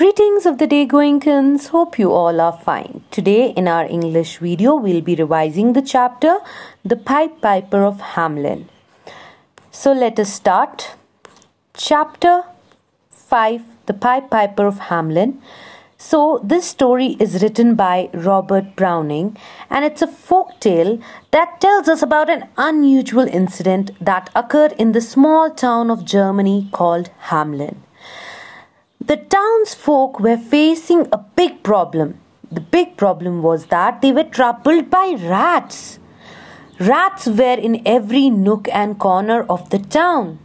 Greetings of the day goingkins. Hope you all are fine. Today in our English video we'll be revising the chapter The Pipe Piper of Hamlin. So let us start. Chapter 5 The Pipe Piper of Hamlin. So this story is written by Robert Browning and it's a folk tale that tells us about an unusual incident that occurred in the small town of Germany called Hamlin. The townsfolk were facing a big problem. The big problem was that they were troubled by rats. Rats were in every nook and corner of the town.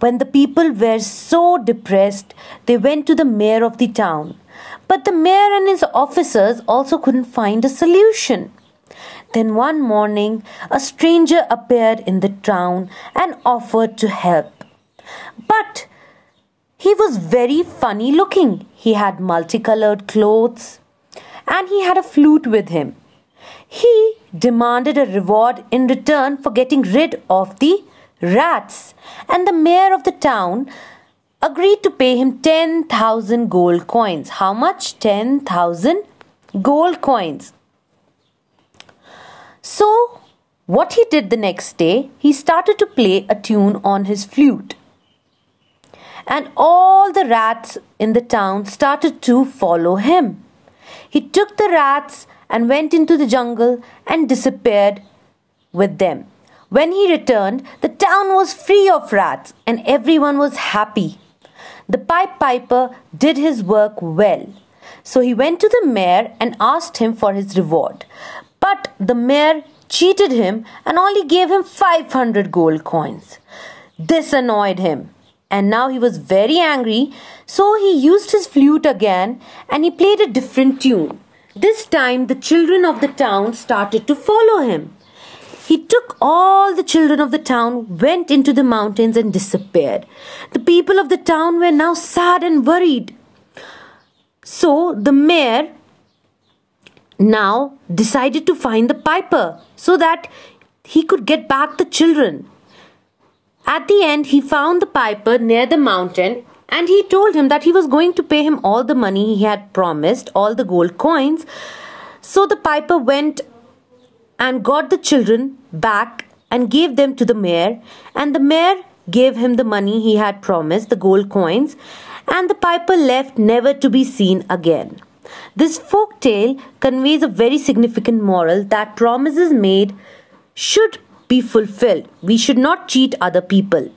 When the people were so depressed, they went to the mayor of the town. But the mayor and his officers also couldn't find a solution. Then one morning, a stranger appeared in the town and offered to help. But he was very funny looking. He had multicolored clothes and he had a flute with him. He demanded a reward in return for getting rid of the rats, and the mayor of the town agreed to pay him 10,000 gold coins. How much? 10,000 gold coins. So, what he did the next day, he started to play a tune on his flute and all the rats in the town started to follow him. He took the rats and went into the jungle and disappeared with them. When he returned, the town was free of rats and everyone was happy. The pipe piper did his work well. So he went to the mayor and asked him for his reward. But the mayor cheated him and only gave him 500 gold coins. This annoyed him and now he was very angry, so he used his flute again and he played a different tune. This time the children of the town started to follow him. He took all the children of the town, went into the mountains, and disappeared. The people of the town were now sad and worried. So the mayor now decided to find the piper so that he could get back the children. At the end, he found the piper near the mountain and he told him that he was going to pay him all the money he had promised, all the gold coins. So the piper went and got the children back and gave them to the mayor, and the mayor gave him the money he had promised, the gold coins, and the piper left never to be seen again. This folk tale conveys a very significant moral that promises made should be fulfilled. We should not cheat other people.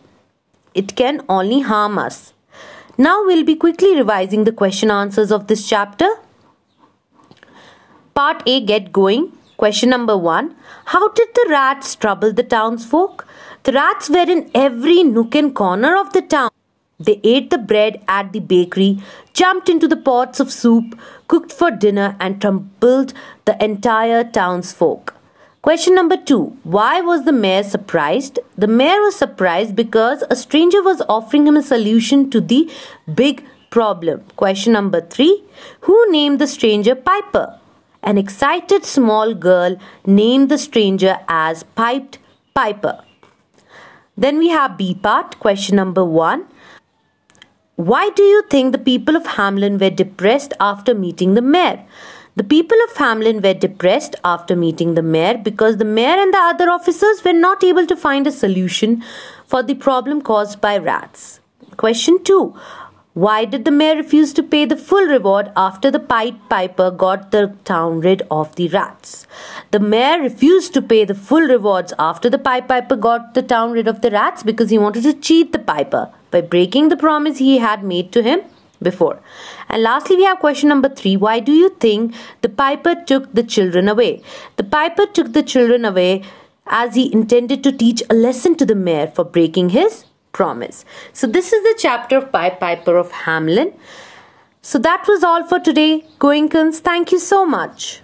It can only harm us. Now we'll be quickly revising the question answers of this chapter. Part A Get Going. Question number 1 How did the rats trouble the townsfolk? The rats were in every nook and corner of the town. They ate the bread at the bakery, jumped into the pots of soup, cooked for dinner, and trampled the entire townsfolk. Question number two Why was the mayor surprised? The mayor was surprised because a stranger was offering him a solution to the big problem. Question number three Who named the stranger Piper? An excited small girl named the stranger as Piped Piper. Then we have B part, question number one. Why do you think the people of Hamlin were depressed after meeting the mayor? The people of Hamlin were depressed after meeting the mayor because the mayor and the other officers were not able to find a solution for the problem caused by rats. Question 2 Why did the mayor refuse to pay the full reward after the Pied Piper got the town rid of the rats? The mayor refused to pay the full rewards after the Pied Piper got the town rid of the rats because he wanted to cheat the Piper by breaking the promise he had made to him before. And lastly, we have question number three Why do you think the piper took the children away? The piper took the children away as he intended to teach a lesson to the mayor for breaking his promise. So, this is the chapter of Pied Piper of Hamlin. So, that was all for today, Goinkins. Thank you so much.